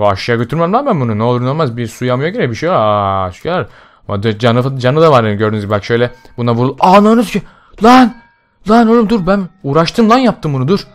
Bu aşağı götürmem lan ben bunu. Ne olur ne olmaz bir suya mı göre bir şey var. Şükürler. Canı, canı da var yani gördüğünüz gibi. Bak şöyle buna vurul. Ananı ki. Lan. Lan oğlum dur ben uğraştım lan yaptım bunu dur.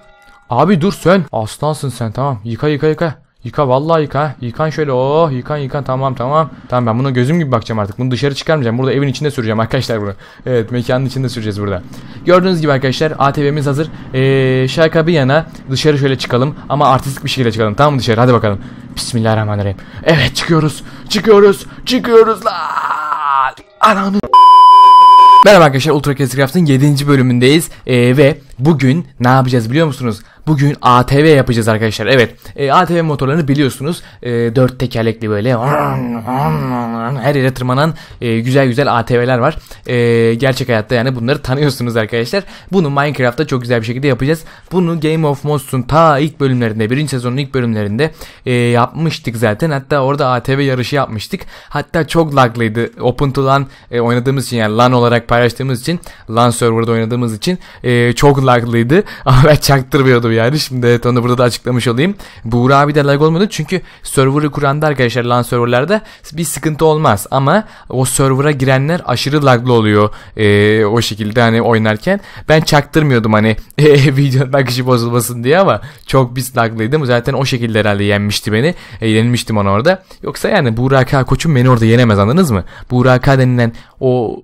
Abi dur sen. Aslansın sen tamam. Yıka yıka yıka. Yıka vallahi yıka. Yıkan şöyle. Oh yıkan yıkan tamam tamam. Tamam ben buna gözüm gibi bakacağım artık. Bunu dışarı çıkarmayacağım. Burada evin içinde süreceğim arkadaşlar bunu. Evet mekanın içinde süreceğiz burada. Gördüğünüz gibi arkadaşlar ATV'miz hazır. Ee, şaka bir yana dışarı şöyle çıkalım. Ama artistik bir şekilde çıkalım. Tamam mı dışarı hadi bakalım. Bismillahirrahmanirrahim. Evet çıkıyoruz. Çıkıyoruz. Çıkıyoruz. Lan. Merhaba arkadaşlar Ultra Classic Craft'ın 7. bölümündeyiz ee, ve Bugün ne yapacağız biliyor musunuz? Bugün ATV yapacağız arkadaşlar. Evet e, ATV motorlarını biliyorsunuz. E, dört tekerlekli böyle her yere tırmanan e, güzel güzel ATV'ler var. E, gerçek hayatta yani bunları tanıyorsunuz arkadaşlar. Bunu Minecraft'ta çok güzel bir şekilde yapacağız. Bunu Game of Thrones'un ta ilk bölümlerinde birinci sezonun ilk bölümlerinde e, yapmıştık zaten. Hatta orada ATV yarışı yapmıştık. Hatta çok laglıydı. Open to LAN e, oynadığımız için yani LAN olarak paylaştığımız için LAN serverda oynadığımız için e, çok akıllıydı ama ben çaktırmıyordum yani. Şimdi evet onu burada da açıklamış olayım. Buğra abi de lag olmadı çünkü server'ı kuranda arkadaşlar lan serverlarda bir sıkıntı olmaz ama o server'a girenler aşırı laglı oluyor ee, o şekilde hani oynarken. Ben çaktırmıyordum hani e, videonun akışı bozulmasın diye ama çok biz laglıydım. Zaten o şekilde herhalde yenmişti beni. Eğlenmiştim ona orada. Yoksa yani Buğra K koçum beni orada yenemez anladınız mı? Buğra K denilen o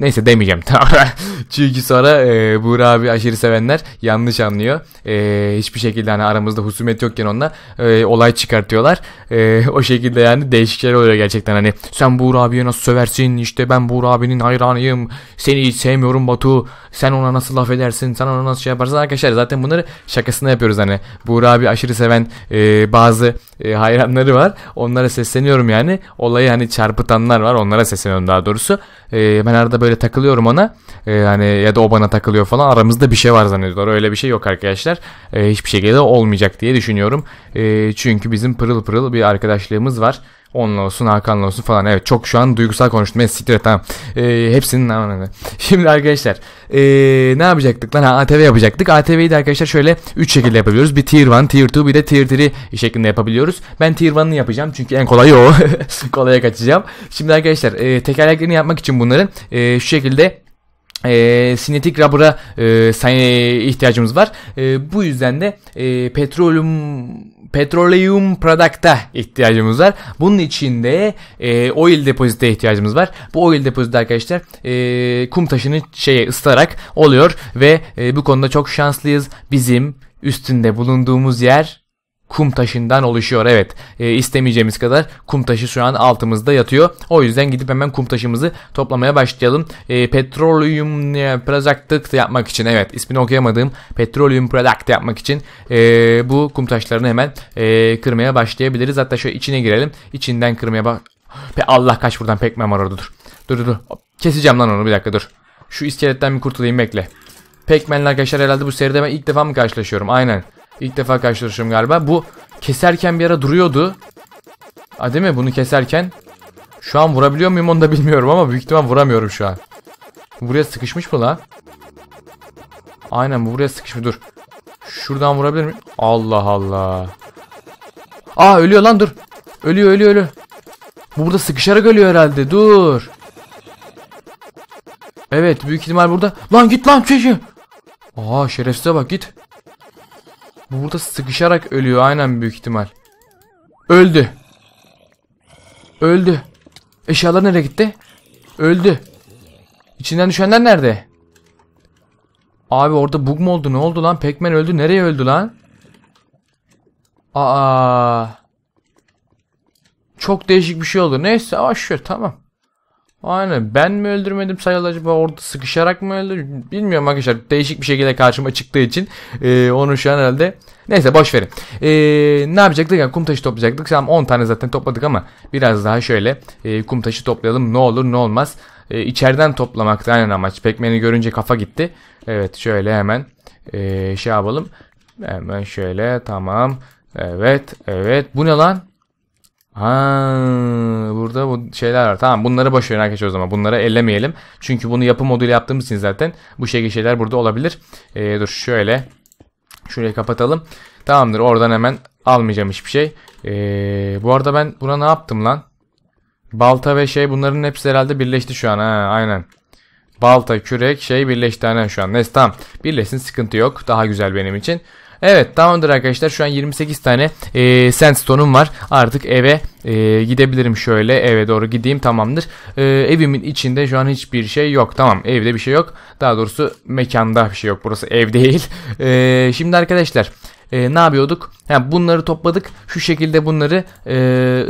Neyse demeyeceğim. Çünkü sonra e, Buğra abi aşırı sevenler yanlış anlıyor. E, hiçbir şekilde hani aramızda husumet yokken onunla e, olay çıkartıyorlar. E, o şekilde yani değişikler şeyler oluyor gerçekten. Hani sen Buğra abiye nasıl söversin? İşte ben Buğra abinin hayranıyım. Seni hiç sevmiyorum Batu. Sen ona nasıl laf edersin? Sen ona nasıl şey yaparsın? Arkadaşlar zaten bunları şakasına yapıyoruz hani. Buğra abi aşırı seven e, bazı e, hayranları var. Onlara sesleniyorum yani. Olayı hani çarpıtanlar var. Onlara sesleniyorum daha doğrusu. E, ben arada böyle böyle takılıyorum ona. E, hani ya da o bana takılıyor falan. Aramızda bir şey var zannediyorlar. Öyle bir şey yok arkadaşlar. E, hiçbir şekilde olmayacak diye düşünüyorum. E, çünkü bizim pırıl pırıl bir arkadaşlığımız var. Onunla olsun Hakan'la olsun falan. Evet çok şu an duygusal konuştum. Ben siktir tamam. Ee, hepsinin anlamı. Şimdi arkadaşlar ee, ne yapacaktık lan? Ha, ATV yapacaktık. ATV'yi de arkadaşlar şöyle 3 şekilde yapabiliyoruz. Bir tier 1, tier 2 bir de tier 3 şeklinde yapabiliyoruz. Ben tier 1'ını yapacağım çünkü en kolayı o. Kolaya kaçacağım. Şimdi arkadaşlar ee, tekerleklerini yapmak için bunların ee, şu şekilde e, sinetik rubber'a e, ihtiyacımız var. E, bu yüzden de e, petrolüm petroleum product'a ihtiyacımız var. Bunun için de e, oil depozite ihtiyacımız var. Bu oil depozite arkadaşlar e, kum taşını şeye ıslatarak oluyor ve e, bu konuda çok şanslıyız. Bizim üstünde bulunduğumuz yer kum taşından oluşuyor. Evet e, istemeyeceğimiz kadar kum taşı şu an altımızda yatıyor. O yüzden gidip hemen kum taşımızı toplamaya başlayalım. E, petroleum e, product yapmak için evet ismini okuyamadığım petroleum product yapmak için e, bu kum taşlarını hemen e, kırmaya başlayabiliriz. Hatta şöyle içine girelim. İçinden kırmaya bak. Allah kaç buradan pekmem var orada dur. Dur dur dur. Keseceğim lan onu bir dakika dur. Şu iskeletten bir kurtulayım bekle. Pekmen'le arkadaşlar herhalde bu seride ben ilk defa mı karşılaşıyorum? Aynen. İlk defa karşılaşıyorum galiba. Bu keserken bir ara duruyordu. Ha değil mi bunu keserken? Şu an vurabiliyor muyum onu da bilmiyorum ama büyük ihtimal vuramıyorum şu an. Buraya sıkışmış mı la? Aynen buraya sıkışmış dur. Şuradan vurabilir miyim? Allah Allah. Aa ah, ölüyor lan dur. Ölüyor ölüyor ölüyor. Bu burada sıkışarak ölüyor herhalde dur. Evet büyük ihtimal burada. Lan git lan çocuğu. Aa şerefsize bak git. Burada sıkışarak ölüyor aynen büyük ihtimal. Öldü. Öldü. Eşyalar nereye gitti? Öldü. İçinden düşenler nerede? Abi orada bug mu oldu? Ne oldu lan? Pekmen öldü. Nereye öldü lan? Aa. Çok değişik bir şey oldu. Neyse aşır tamam. Aynen ben mi öldürmedim Sayal acaba orada sıkışarak mı öldürdüm bilmiyorum arkadaşlar değişik bir şekilde karşıma çıktığı için e, onu şu an herhalde neyse boş verin. E, ne yapacaktık yani kum taşı toplayacaktık tamam 10 tane zaten topladık ama biraz daha şöyle e, kum taşı toplayalım ne olur ne olmaz. E, içeriden da aynen amaç pekmeni görünce kafa gitti. Evet şöyle hemen e, şey yapalım hemen şöyle tamam evet evet bu ne lan Ha, burada bu şeyler var. Tamam bunları boş verin arkadaşlar o zaman. Bunları ellemeyelim. Çünkü bunu yapı modülü yaptığımız için zaten bu şekilde şeyler burada olabilir. Ee, dur şöyle. Şurayı kapatalım. Tamamdır oradan hemen almayacağım hiçbir şey. Ee, bu arada ben buna ne yaptım lan? Balta ve şey bunların hepsi herhalde birleşti şu an. Ha, aynen. Balta, kürek, şey birleşti aynen şu an. Neyse tamam. Birleşsin sıkıntı yok. Daha güzel benim için. Evet tamamdır arkadaşlar. Şu an 28 tane e, sandstone'um var. Artık eve e, gidebilirim şöyle. Eve doğru gideyim tamamdır. E, evimin içinde şu an hiçbir şey yok. Tamam evde bir şey yok. Daha doğrusu mekanda bir şey yok. Burası ev değil. E, şimdi arkadaşlar e, ne yapıyorduk? Yani bunları topladık. Şu şekilde bunları e,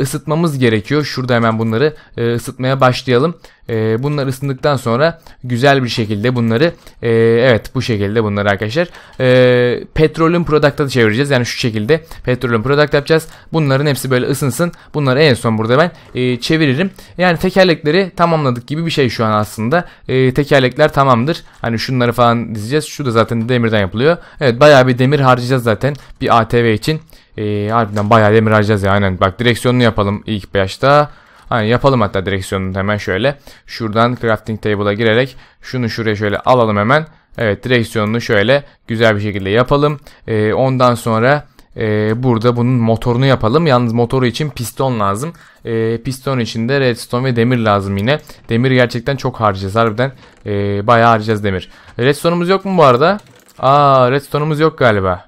ısıtmamız gerekiyor. Şurada hemen bunları e, ısıtmaya başlayalım. E, bunlar ısındıktan sonra güzel bir şekilde bunları e, evet bu şekilde bunları arkadaşlar e, petrolün product'a çevireceğiz. Yani şu şekilde petrolün product yapacağız. Bunların hepsi böyle ısınsın. Bunları en son burada ben e, çeviririm. Yani tekerlekleri tamamladık gibi bir şey şu an aslında. E, tekerlekler tamamdır. Hani şunları falan dizeceğiz. Şu da zaten demirden yapılıyor. Evet bayağı bir demir harcayacağız zaten bir ATV için. E, harbiden bayağı demir harcayacağız ya aynen. Bak direksiyonunu yapalım ilk başta. Aynen yapalım hatta direksiyonunu hemen şöyle. Şuradan crafting table'a girerek şunu şuraya şöyle alalım hemen. Evet direksiyonunu şöyle güzel bir şekilde yapalım. Ee, ondan sonra e, burada bunun motorunu yapalım. Yalnız motoru için piston lazım. E, piston için de redstone ve demir lazım yine. Demir gerçekten çok harcayacağız. Harbiden e, bayağı harcayacağız demir. Redstone'umuz yok mu bu arada? Aa redstone'umuz yok galiba.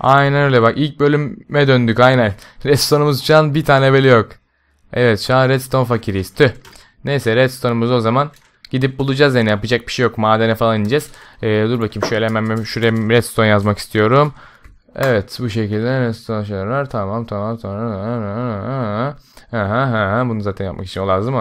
Aynen öyle bak ilk bölüme döndük aynen. Redstone'umuz şu an bir tane bile yok. Evet şu an redstone fakiriyiz. Tüh. Neyse redstone'umuzu o zaman gidip bulacağız yani yapacak bir şey yok. Madene falan ineceğiz. Ee, dur bakayım şöyle hemen, hemen şuraya redstone yazmak istiyorum. Evet bu şekilde redstone şeyler var. Tamam tamam tamam. Aha, aha, bunu zaten yapmak için o lazım.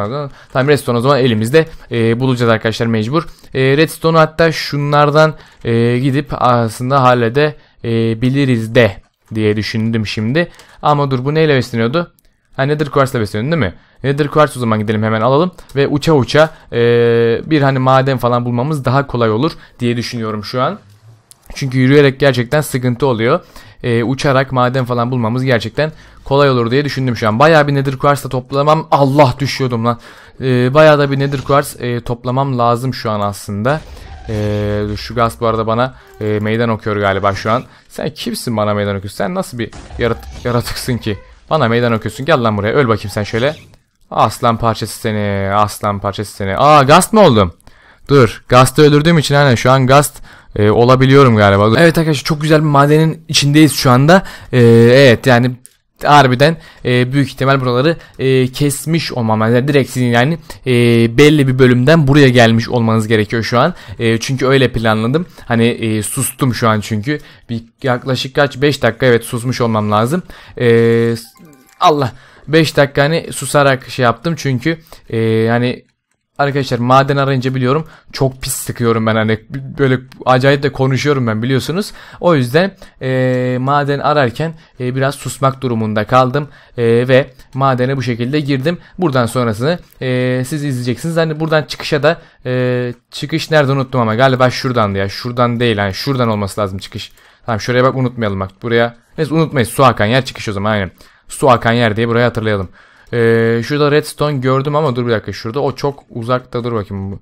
Tamam redstone o zaman elimizde e, bulacağız arkadaşlar mecbur. E, ee, redstone'u hatta şunlardan e, gidip aslında halledebiliriz de diye düşündüm şimdi. Ama dur bu neyle besleniyordu? Ha Nether Quartz'la besleniyorsun değil mi? Nether Quartz o zaman gidelim hemen alalım ve uça uça e, bir hani maden falan bulmamız daha kolay olur diye düşünüyorum şu an. Çünkü yürüyerek gerçekten sıkıntı oluyor. E, uçarak maden falan bulmamız gerçekten kolay olur diye düşündüm şu an. Bayağı bir Nether Quartz toplamam. Allah düşüyordum lan. E, bayağı da bir Nether Quartz e, toplamam lazım şu an aslında. Ee, şu gaz bu arada bana e, meydan okuyor galiba şu an. Sen kimsin bana meydan okuyorsun? Sen nasıl bir yarat yaratıksın ki? Bana meydan okuyorsun. Gel lan buraya. Öl bakayım sen şöyle. Aslan parçası seni. Aslan parçası seni. Aa gast mı oldum? Dur. Gast'ı öldürdüğüm için hani şu an gast e, olabiliyorum galiba. Evet arkadaşlar çok güzel bir madenin içindeyiz şu anda. E, evet yani harbiden e, büyük ihtimal buraları e, kesmiş olmam lazım. Yani direkt sizin yani e, belli bir bölümden buraya gelmiş olmanız gerekiyor şu an. E, çünkü öyle planladım. Hani e, sustum şu an çünkü. Bir yaklaşık kaç 5 dakika evet susmuş olmam lazım. E, Allah 5 dakika hani susarak şey yaptım çünkü e, hani Arkadaşlar maden arayınca biliyorum çok pis sıkıyorum ben hani böyle acayip de konuşuyorum ben biliyorsunuz. O yüzden e, maden ararken e, biraz susmak durumunda kaldım e, ve madene bu şekilde girdim. Buradan sonrasını e, siz izleyeceksiniz. Hani buradan çıkışa da e, çıkış nerede unuttum ama galiba şuradandı ya şuradan değil hani şuradan olması lazım çıkış. Tamam şuraya bak unutmayalım bak buraya. Neyse unutmayız su akan yer çıkış o zaman aynen. Su akan yer diye buraya hatırlayalım. Ee, şurada redstone gördüm ama dur bir dakika. Şurada o çok uzakta dur bakayım.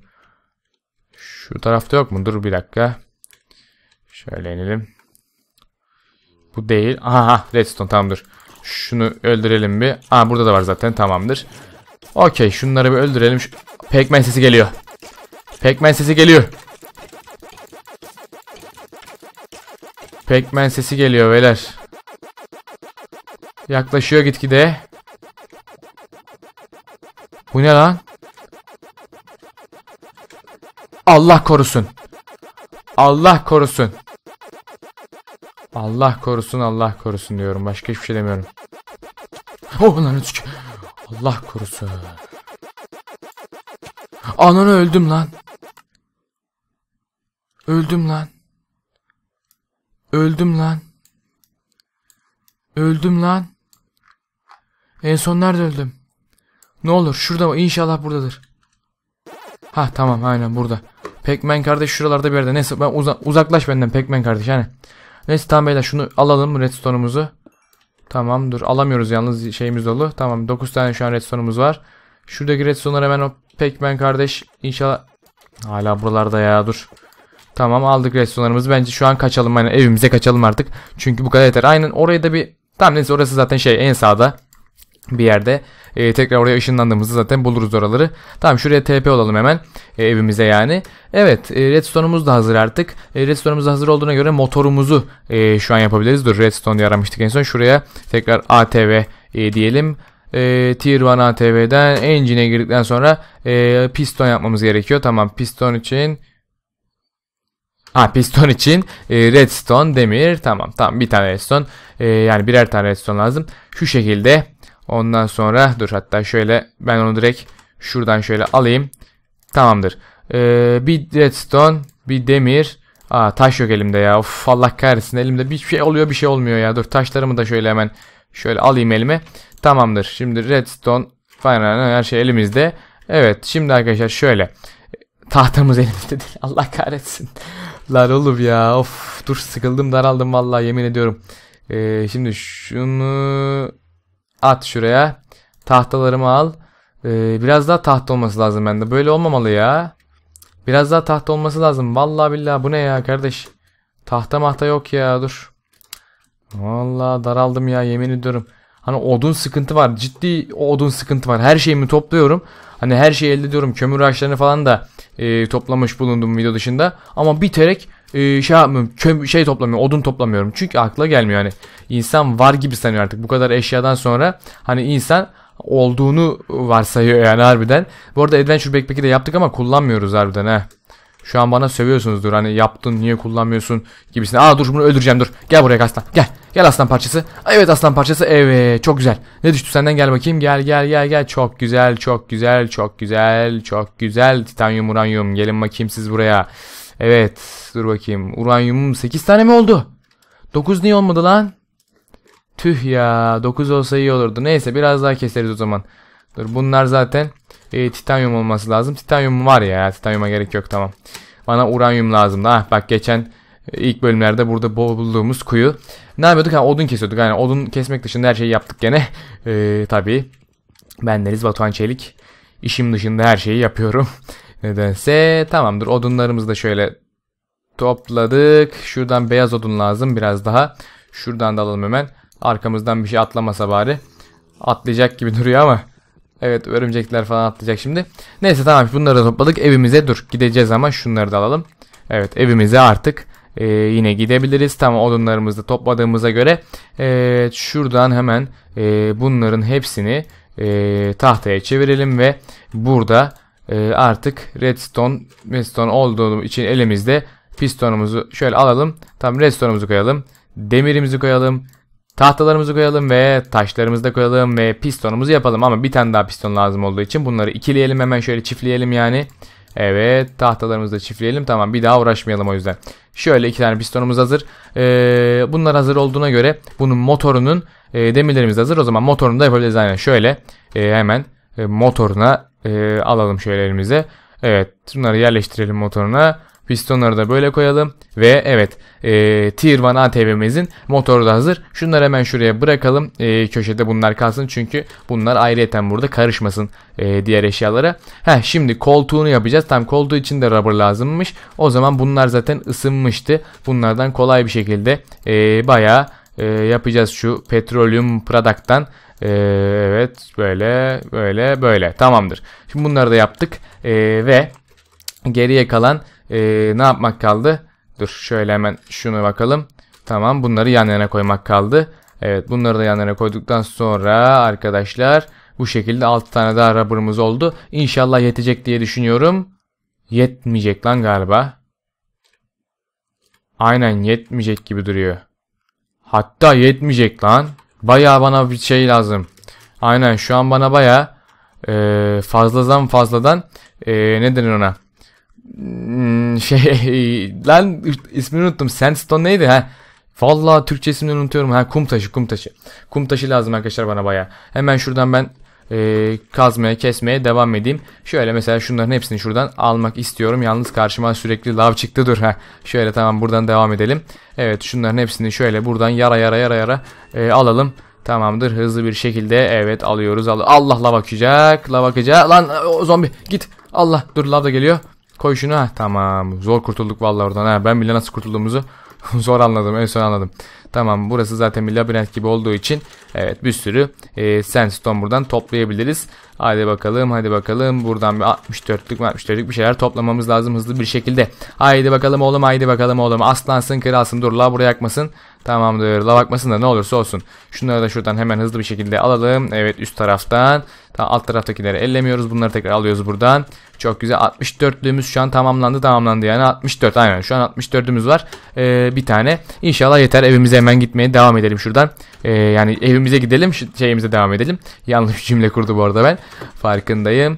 Şu tarafta yok mu? Dur bir dakika. Şöyle inelim. Bu değil. Aha redstone tamamdır. Şunu öldürelim bir. Aa burada da var zaten tamamdır. Okey şunları bir öldürelim. Şu... pac sesi geliyor. pekmen sesi geliyor. pekmen sesi geliyor beyler. Yaklaşıyor gitgide. Bu ne lan? Allah korusun. Allah korusun. Allah korusun Allah korusun diyorum. Başka hiçbir şey demiyorum. Oh lan üç. Allah korusun. Ananı öldüm lan. Öldüm lan. Öldüm lan. Öldüm lan. En son nerede öldüm? Ne olur şurada mı? İnşallah buradadır. Ha tamam aynen burada. Pekmen kardeş şuralarda bir yerde. Neyse ben uza uzaklaş benden Pekmen kardeş hani. Neyse tamam beyler şunu alalım redstone'umuzu. Tamam dur alamıyoruz yalnız şeyimiz dolu. Tamam 9 tane şu an redstone'umuz var. Şuradaki redstone'ları hemen o Pekmen kardeş inşallah hala buralarda ya dur. Tamam aldık redstone'larımızı. Bence şu an kaçalım yani evimize kaçalım artık. Çünkü bu kadar yeter. Aynen oraya da bir Tamam neyse orası zaten şey en sağda bir yerde. E, tekrar oraya ışınlandığımızda zaten buluruz oraları. Tamam şuraya TP olalım hemen e, evimize yani. Evet e, redstone'umuz da hazır artık. E, redstone'umuz hazır olduğuna göre motorumuzu e, şu an yapabiliriz. Dur redstone diye aramıştık en son. Şuraya tekrar ATV e, diyelim. E, Tier 1 ATV'den engine'e girdikten sonra e, piston yapmamız gerekiyor. Tamam piston için... Ha piston için e, redstone demir tamam tamam bir tane redstone e, yani birer tane redstone lazım. Şu şekilde Ondan sonra dur hatta şöyle ben onu direkt şuradan şöyle alayım. Tamamdır. Ee, bir redstone, bir demir. Aa taş yok elimde ya. Of Allah kahretsin elimde bir şey oluyor bir şey olmuyor ya. Dur taşlarımı da şöyle hemen şöyle alayım elime. Tamamdır. Şimdi redstone falan her şey elimizde. Evet şimdi arkadaşlar şöyle. Tahtamız elimizde değil. Allah kahretsin. Lan oğlum ya. Of dur sıkıldım daraldım vallahi yemin ediyorum. Ee, şimdi şunu At şuraya. Tahtalarımı al. Ee, biraz daha tahta olması lazım bende. Böyle olmamalı ya. Biraz daha tahta olması lazım. Vallahi billahi bu ne ya kardeş. Tahta mahta yok ya dur. Vallahi daraldım ya yemin ediyorum. Hani odun sıkıntı var. Ciddi odun sıkıntı var. Her şeyimi topluyorum. Hani her şeyi elde ediyorum. Kömür ağaçlarını falan da e, toplamış bulundum video dışında. Ama biterek e, şey yapmıyorum. Köm şey toplamıyorum. Odun toplamıyorum. Çünkü akla gelmiyor hani. insan var gibi sanıyor artık. Bu kadar eşyadan sonra hani insan olduğunu varsayıyor yani harbiden. Bu arada Adventure Backpack'i de yaptık ama kullanmıyoruz harbiden ha. Şu an bana sövüyorsunuzdur hani yaptın niye kullanmıyorsun gibisine. Aa dur bunu öldüreceğim dur. Gel buraya aslan gel. Gel aslan parçası. Evet aslan parçası evet çok güzel. Ne düştü senden gel bakayım gel gel gel gel. Çok güzel çok güzel çok güzel çok güzel. Titanyum uranyum gelin bakayım siz buraya. Evet dur bakayım uranyumum 8 tane mi oldu? 9 niye olmadı lan? Tüh ya 9 olsa iyi olurdu. Neyse biraz daha keseriz o zaman. Dur bunlar zaten e, titanyum olması lazım. Titanyum var ya. Titanyuma gerek yok tamam. Bana uranyum lazımdı. Ah bak geçen e, ilk bölümlerde burada bulduğumuz kuyu. Ne yapıyorduk? Ha, odun kesiyorduk. Yani odun kesmek dışında her şeyi yaptık gene. E, tabii. Bendeniz Batuhan Çelik. İşim dışında her şeyi yapıyorum. Nedense tamamdır. Odunlarımızı da şöyle topladık. Şuradan beyaz odun lazım biraz daha. Şuradan da alalım hemen. Arkamızdan bir şey atlamasa bari. Atlayacak gibi duruyor ama. Evet örümcekler falan atlayacak şimdi. Neyse tamam bunları da topladık. Evimize dur gideceğiz ama şunları da alalım. Evet evimize artık e, yine gidebiliriz. Tamam odunlarımızı topladığımıza göre e, şuradan hemen e, bunların hepsini e, tahtaya çevirelim ve burada e, artık redstone, redstone olduğu için elimizde pistonumuzu şöyle alalım. Tam redstone'umuzu koyalım. Demirimizi koyalım. Tahtalarımızı koyalım ve taşlarımızı da koyalım ve pistonumuzu yapalım. Ama bir tane daha piston lazım olduğu için bunları ikileyelim hemen şöyle çiftleyelim yani. Evet tahtalarımızı da çiftleyelim. Tamam bir daha uğraşmayalım o yüzden. Şöyle iki tane pistonumuz hazır. Ee, bunlar hazır olduğuna göre bunun motorunun e, demirlerimiz hazır. O zaman motorunu da yapabiliriz aynen. Şöyle e, hemen e, motoruna e, alalım şöyle elimize. Evet bunları yerleştirelim motoruna. Pistonları da böyle koyalım. Ve evet e, Tier 1 ATV'mizin motoru da hazır. Şunları hemen şuraya bırakalım. E, köşede bunlar kalsın. Çünkü bunlar ayrıyeten burada karışmasın e, diğer eşyalara. Heh, şimdi koltuğunu yapacağız. Tam koltuğu için de rubber lazımmış. O zaman bunlar zaten ısınmıştı. Bunlardan kolay bir şekilde e, bayağı e, yapacağız şu petroleum product'tan. E, evet böyle böyle böyle tamamdır. Şimdi bunları da yaptık ee, ve geriye kalan ee, ne yapmak kaldı? Dur şöyle hemen şunu bakalım. Tamam bunları yan yana koymak kaldı. Evet bunları da yan yana koyduktan sonra arkadaşlar bu şekilde 6 tane daha rubber'ımız oldu. İnşallah yetecek diye düşünüyorum. Yetmeyecek lan galiba. Aynen yetmeyecek gibi duruyor. Hatta yetmeyecek lan. Baya bana bir şey lazım. Aynen şu an bana baya e, fazladan fazladan e, ne denir ona? Hmm, şey lan ismini unuttum. Sandstone neydi ha? Vallahi Türkçe ismini unutuyorum. Ha kum taşı, kum taşı. Kum taşı lazım arkadaşlar bana baya. Hemen şuradan ben e, kazmaya, kesmeye devam edeyim. Şöyle mesela şunların hepsini şuradan almak istiyorum. Yalnız karşıma sürekli lav çıktı dur. ha. Şöyle tamam buradan devam edelim. Evet şunların hepsini şöyle buradan yara yara yara yara e, alalım. Tamamdır hızlı bir şekilde evet alıyoruz. Al Allah lav akacak, lav akacak. Lan e, o zombi git. Allah dur lav da geliyor. Koy şunu. Heh, tamam. Zor kurtulduk vallahi oradan. Ha, ben bile nasıl kurtulduğumuzu zor anladım. En son anladım. Tamam burası zaten bir labirent gibi olduğu için evet bir sürü e, sandstone buradan toplayabiliriz. Hadi bakalım hadi bakalım buradan bir 64'lük 64'lük bir şeyler toplamamız lazım hızlı bir şekilde. Haydi bakalım oğlum haydi bakalım oğlum aslansın kralsın dur la buraya yakmasın. Tamamdır la bakmasın da ne olursa olsun. Şunları da şuradan hemen hızlı bir şekilde alalım. Evet üst taraftan. Tam alt taraftakileri ellemiyoruz. Bunları tekrar alıyoruz buradan. Çok güzel 64'lüğümüz şu an tamamlandı tamamlandı yani 64 aynen şu an 64'ümüz var. Ee, bir tane inşallah yeter evimize hemen gitmeye devam edelim şuradan. Ee, yani evimize gidelim şeyimize devam edelim. Yanlış cümle kurdu bu arada ben. Farkındayım.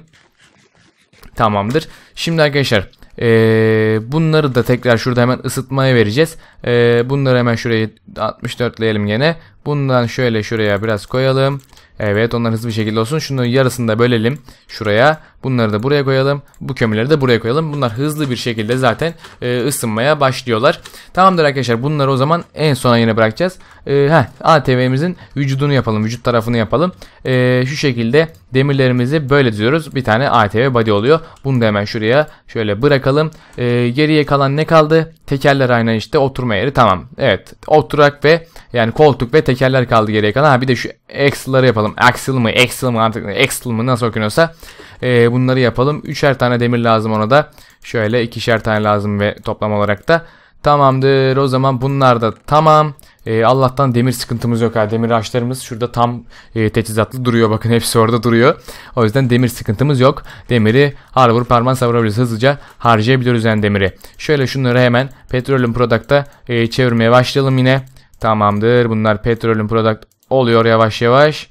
Tamamdır. Şimdi arkadaşlar ee, bunları da tekrar şurada hemen ısıtmaya vereceğiz. Ee, bunları hemen şuraya 64'leyelim gene. Bundan şöyle şuraya biraz koyalım. Evet onlar hızlı bir şekilde olsun. şunu yarısını da bölelim şuraya. Bunları da buraya koyalım. Bu kömürleri de buraya koyalım. Bunlar hızlı bir şekilde zaten e, ısınmaya başlıyorlar. Tamamdır arkadaşlar. Bunları o zaman en sona yine bırakacağız. E, heh, ATV'mizin vücudunu yapalım. Vücut tarafını yapalım. E, şu şekilde demirlerimizi böyle diziyoruz. Bir tane ATV body oluyor. Bunu da hemen şuraya şöyle bırakalım. E, geriye kalan ne kaldı? Tekerler aynen işte. Oturma yeri tamam. Evet. Oturak ve yani koltuk ve tekerler kaldı geriye kalan. Ha bir de şu axle'ları yapalım. Axle mı? Axle mı? Artık axle mı? Nasıl okunuyorsa. E, bunları yapalım. Üçer tane demir lazım ona da. Şöyle ikişer tane lazım ve toplam olarak da. Tamamdır o zaman bunlar da tamam. E, Allah'tan demir sıkıntımız yok ha. Demir ağaçlarımız şurada tam e, teçhizatlı duruyor. Bakın hepsi orada duruyor. O yüzden demir sıkıntımız yok. Demiri har vurup parmağı savurabiliriz. Hızlıca harcayabiliyoruz yani demiri. Şöyle şunları hemen petrolün product'a e, çevirmeye başlayalım yine. Tamamdır. Bunlar petrolün product oluyor yavaş yavaş.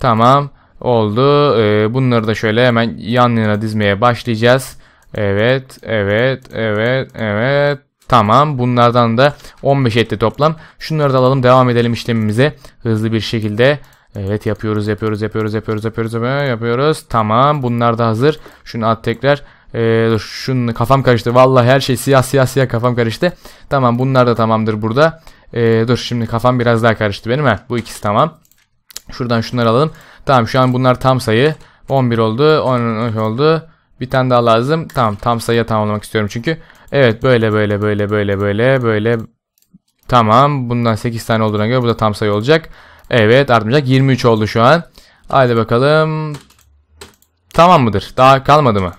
Tamam oldu. Ee, bunları da şöyle hemen yan yana dizmeye başlayacağız. Evet, evet, evet, evet. Tamam bunlardan da 15 etti toplam. Şunları da alalım devam edelim işlemimize hızlı bir şekilde. Evet yapıyoruz yapıyoruz yapıyoruz yapıyoruz yapıyoruz yapıyoruz. Tamam bunlar da hazır. Şunu at tekrar. Ee, dur şunu kafam karıştı. Vallahi her şey siyah siyah siyah kafam karıştı. Tamam bunlar da tamamdır burada. Ee, dur şimdi kafam biraz daha karıştı benim ha. Bu ikisi tamam. Şuradan şunları alalım. Tamam şu an bunlar tam sayı. 11 oldu. 13 oldu. Bir tane daha lazım. Tamam tam sayıya tamamlamak istiyorum çünkü. Evet böyle böyle böyle böyle böyle böyle. Tamam bundan 8 tane olduğuna göre bu da tam sayı olacak. Evet artmayacak. 23 oldu şu an. Haydi bakalım. Tamam mıdır? Daha kalmadı mı?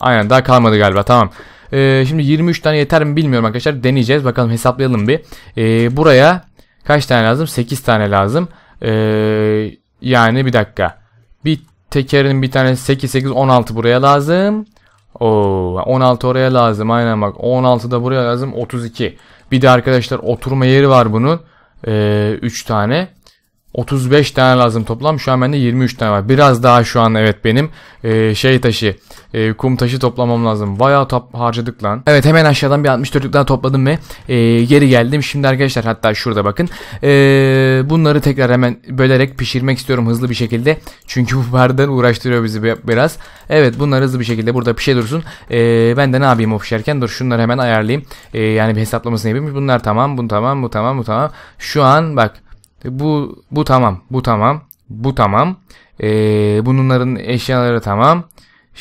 Aynen daha kalmadı galiba tamam. Ee, şimdi 23 tane yeter mi bilmiyorum arkadaşlar. Deneyeceğiz bakalım hesaplayalım bir. Ee, buraya kaç tane lazım? 8 tane lazım. Ee, yani bir dakika. Bir tekerin bir tane 8 8 16 buraya lazım. Oo, 16 oraya lazım. Aynen bak 16 da buraya lazım. 32. Bir de arkadaşlar oturma yeri var bunun. Ee, 3 tane. 35 tane lazım toplam. Şu an bende 23 tane var. Biraz daha şu an evet benim e, şey taşı, e, kum taşı toplamam lazım. Bayağı top harcadık lan. Evet hemen aşağıdan bir 64'lük daha topladım ve e, geri geldim. Şimdi arkadaşlar hatta şurada bakın. E, bunları tekrar hemen bölerek pişirmek istiyorum hızlı bir şekilde. Çünkü bu bardan uğraştırıyor bizi biraz. Evet bunları hızlı bir şekilde burada pişe dursun. E, ben de ne yapayım o pişerken? Dur şunları hemen ayarlayayım. E, yani bir hesaplamasını yapayım. Bunlar tamam, bu tamam, bu tamam, bu tamam. Şu an bak e, bu, bu tamam. Bu tamam. Bu tamam. Ee, bunların eşyaları tamam.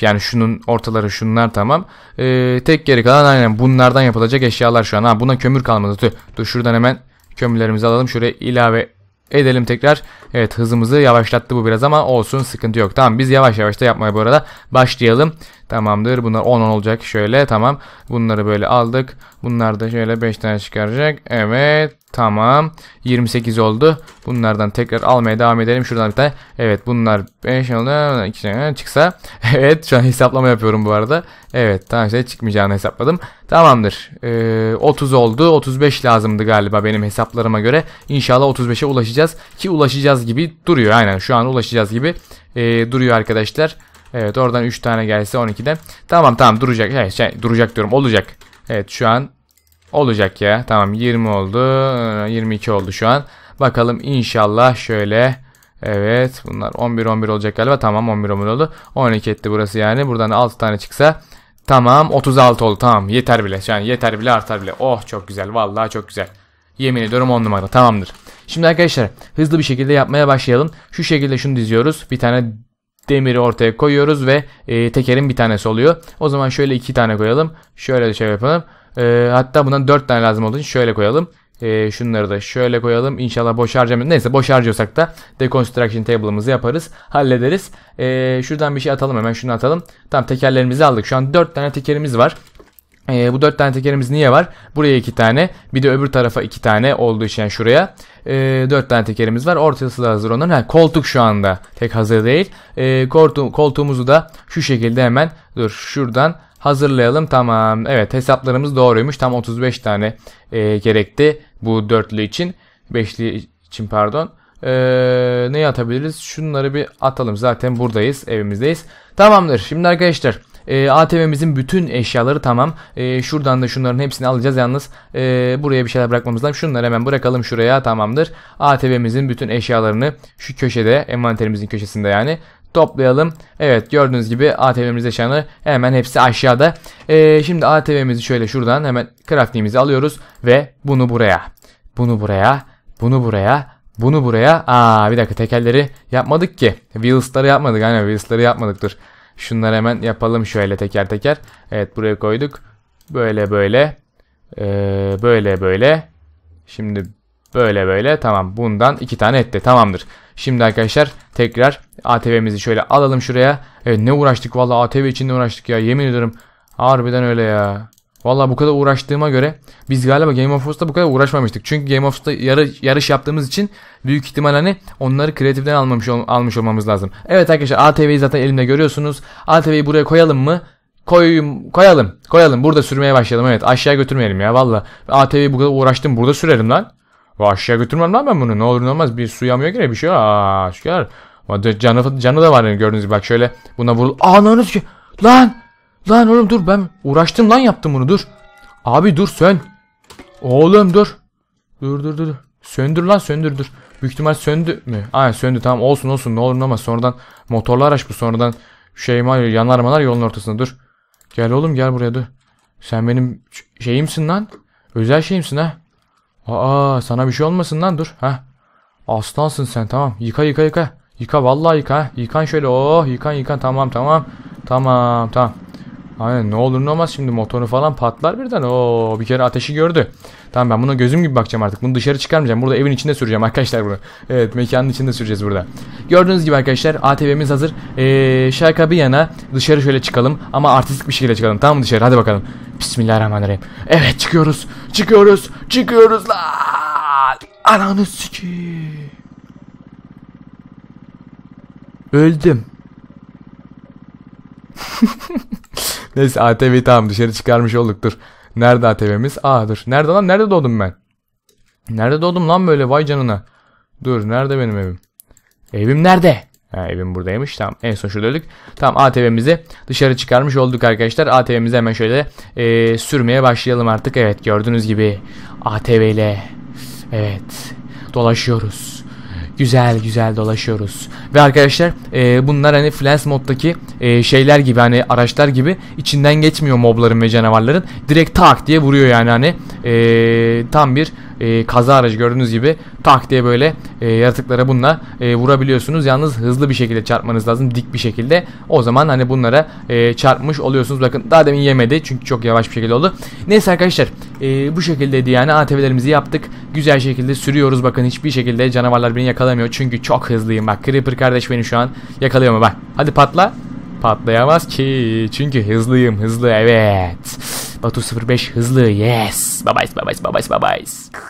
Yani şunun ortaları şunlar tamam. Ee, tek geri kalan aynen bunlardan yapılacak eşyalar şu an. Ha buna kömür kalmadı. Tüh. Dur şuradan hemen kömürlerimizi alalım. Şuraya ilave edelim tekrar. Evet hızımızı yavaşlattı bu biraz ama olsun sıkıntı yok. Tamam biz yavaş yavaş da yapmaya bu arada başlayalım. Tamamdır. Bunlar 10 olacak. Şöyle tamam. Bunları böyle aldık. Bunlar da şöyle 5 tane çıkaracak. Evet. Tamam. 28 oldu. Bunlardan tekrar almaya devam edelim. Şuradan bir tane. Evet bunlar 5 oldu. 2 tane çıksa. Evet şu an hesaplama yapıyorum bu arada. Evet tamam işte çıkmayacağını hesapladım. Tamamdır. Ee, 30 oldu. 35 lazımdı galiba benim hesaplarıma göre. İnşallah 35'e ulaşacağız. Ki ulaşacağız gibi duruyor. Aynen şu an ulaşacağız gibi e, duruyor arkadaşlar. Evet oradan 3 tane gelse 12'de. Tamam tamam duracak. Hayır, şey, şey, duracak diyorum olacak. Evet şu an olacak ya. Tamam 20 oldu. 22 oldu şu an. Bakalım inşallah şöyle. Evet bunlar 11-11 olacak galiba. Tamam 11-11 oldu. 12 etti burası yani. Buradan 6 tane çıksa Tamam 36 oldu tamam yeter bile yani yeter bile artar bile oh çok güzel vallahi çok güzel yemin ediyorum 10 numara tamamdır. Şimdi arkadaşlar hızlı bir şekilde yapmaya başlayalım şu şekilde şunu diziyoruz bir tane demiri ortaya koyuyoruz ve e, tekerin bir tanesi oluyor. O zaman şöyle iki tane koyalım. Şöyle şey yapalım. E, hatta bundan dört tane lazım olduğu için şöyle koyalım. E, şunları da şöyle koyalım. İnşallah boş harcamayalım. Neyse boş harcıyorsak da deconstruction table'ımızı yaparız. Hallederiz. E, şuradan bir şey atalım hemen. Şunu atalım. Tamam tekerlerimizi aldık. Şu an dört tane tekerimiz var. E, bu dört tane tekerimiz niye var? Buraya iki tane bir de öbür tarafa iki tane olduğu için şuraya e, dört tane tekerimiz var. Ortası da hazır onların. Ha, koltuk şu anda tek hazır değil. E, ee, koltuğu, koltuğumuzu da şu şekilde hemen dur şuradan hazırlayalım. Tamam evet hesaplarımız doğruymuş. Tam 35 tane e, gerekti bu dörtlü için. Beşli için pardon. Ee, neyi atabiliriz? Şunları bir atalım. Zaten buradayız. Evimizdeyiz. Tamamdır. Şimdi arkadaşlar e, ATV'mizin bütün eşyaları tamam. E, şuradan da şunların hepsini alacağız. Yalnız e, buraya bir şeyler bırakmamız lazım. Şunları hemen bırakalım şuraya tamamdır. ATV'mizin bütün eşyalarını şu köşede envanterimizin köşesinde yani toplayalım. Evet gördüğünüz gibi ATV'miz eşyanı hemen hepsi aşağıda. Ee, şimdi ATV'mizi şöyle şuradan hemen crafting'imizi alıyoruz ve bunu buraya. Bunu buraya. Bunu buraya. Bunu buraya. Aa bir dakika tekerleri yapmadık ki. Wheels'ları yapmadık. Aynen wheels'ları yapmadık dur. Şunları hemen yapalım şöyle teker teker. Evet buraya koyduk. Böyle böyle. Ee, böyle böyle. Şimdi böyle böyle. Tamam bundan iki tane etti. Tamamdır. Şimdi arkadaşlar tekrar ATV'mizi şöyle alalım şuraya. Evet ne uğraştık valla ATV için ne uğraştık ya yemin ediyorum. Harbiden öyle ya. Valla bu kadar uğraştığıma göre biz galiba Game of Thrones'ta bu kadar uğraşmamıştık. Çünkü Game of Thrones'ta yarış, yarış yaptığımız için büyük ihtimal hani onları kreatiften almamış, almış olmamız lazım. Evet arkadaşlar ATV'yi zaten elimde görüyorsunuz. ATV'yi buraya koyalım mı? Koyayım, koyalım. Koyalım. Burada sürmeye başlayalım. Evet aşağıya götürmeyelim ya valla. ATV'yi bu kadar uğraştım. Burada sürerim lan. Aşağı götürmem lan ben bunu. Ne olur ne olmaz. Bir suya mıya girer bir şey. Aa, şu Canı, canı da var yani gördüğünüz gibi. Bak şöyle buna vurul. Ananı ki. Lan. Lan oğlum dur ben uğraştım lan yaptım bunu dur. Abi dur sön. Oğlum dur. Dur dur dur. Söndür lan söndür dur. Büyük ihtimal söndü mü? Aynen söndü tamam olsun olsun ne olur ne olmaz. Sonradan motorlu araç bu sonradan şey yanar manar yolun ortasında dur. Gel oğlum gel buraya dur. Sen benim şeyimsin lan. Özel şeyimsin ha. Aa sana bir şey olmasın lan dur. Ha. Aslansın sen tamam. Yıka yıka yıka. Yıka vallahi yıka. Yıkan şöyle. Oh yıkan yıkan tamam tamam. Tamam tamam. Aynen ne olur ne olmaz şimdi motoru falan patlar birden. o bir kere ateşi gördü. Tamam ben buna gözüm gibi bakacağım artık. Bunu dışarı çıkarmayacağım. Burada evin içinde süreceğim arkadaşlar bunu. Evet mekanın içinde süreceğiz burada. Gördüğünüz gibi arkadaşlar ATV'miz hazır. Ee, şaka bir yana dışarı şöyle çıkalım. Ama artistik bir şekilde çıkalım. Tamam mı dışarı hadi bakalım. Bismillahirrahmanirrahim. Evet çıkıyoruz. Çıkıyoruz. Çıkıyoruz la. Ananı sikeyim. Öldüm. Neyse ATV'yi tamam dışarı çıkarmış olduk dur. Nerede ATV'miz? Aa dur. Nerede lan? Nerede doğdum ben? Nerede doğdum lan böyle vay canına. Dur nerede benim evim? Evim nerede? Ha, evim buradaymış. Tamam en son şurada öldük. Tamam ATV'mizi dışarı çıkarmış olduk arkadaşlar. ATV'mizi hemen şöyle e, sürmeye başlayalım artık. Evet gördüğünüz gibi ATV ile evet dolaşıyoruz güzel güzel dolaşıyoruz. Ve arkadaşlar e, bunlar hani Flens moddaki e, şeyler gibi hani araçlar gibi içinden geçmiyor mobların ve canavarların. Direkt tak diye vuruyor yani hani e, tam bir e, kaza aracı gördüğünüz gibi tak diye böyle e, yaratıklara bununla e, vurabiliyorsunuz. Yalnız hızlı bir şekilde çarpmanız lazım. Dik bir şekilde. O zaman hani bunlara e, çarpmış oluyorsunuz. Bakın daha demin yemedi. Çünkü çok yavaş bir şekilde oldu. Neyse arkadaşlar e, bu şekildeydi yani ATV'lerimizi yaptık. Güzel şekilde sürüyoruz. Bakın hiçbir şekilde canavarlar beni yakalamıyor. Çünkü çok hızlıyım. Bak Creeper kardeş beni şu an yakalıyor mu? Bak hadi patla. Patlayamaz ki. Çünkü hızlıyım hızlı evet. Batu 05 5 hızlı yes. bye bye bye bye bye bye.